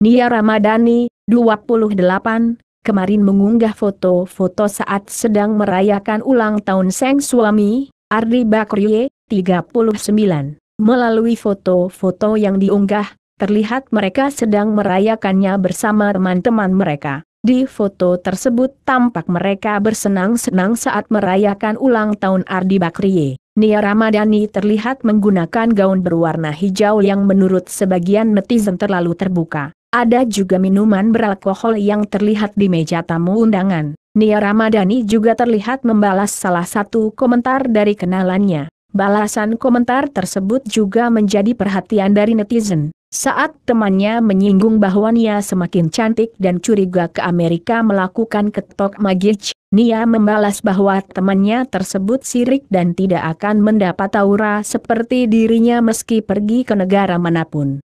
Nia Ramadhani, 28, kemarin mengunggah foto-foto saat sedang merayakan ulang tahun sang suami, Ardi Bakriye, 39. Melalui foto-foto yang diunggah, terlihat mereka sedang merayakannya bersama teman-teman mereka. Di foto tersebut tampak mereka bersenang-senang saat merayakan ulang tahun Ardi Bakrie Nia Ramadhani terlihat menggunakan gaun berwarna hijau yang menurut sebagian netizen terlalu terbuka. Ada juga minuman beralkohol yang terlihat di meja tamu undangan. Nia Ramadhani juga terlihat membalas salah satu komentar dari kenalannya. Balasan komentar tersebut juga menjadi perhatian dari netizen. Saat temannya menyinggung bahwa Nia semakin cantik dan curiga ke Amerika melakukan ketok magic, Nia membalas bahwa temannya tersebut sirik dan tidak akan mendapat aura seperti dirinya meski pergi ke negara manapun.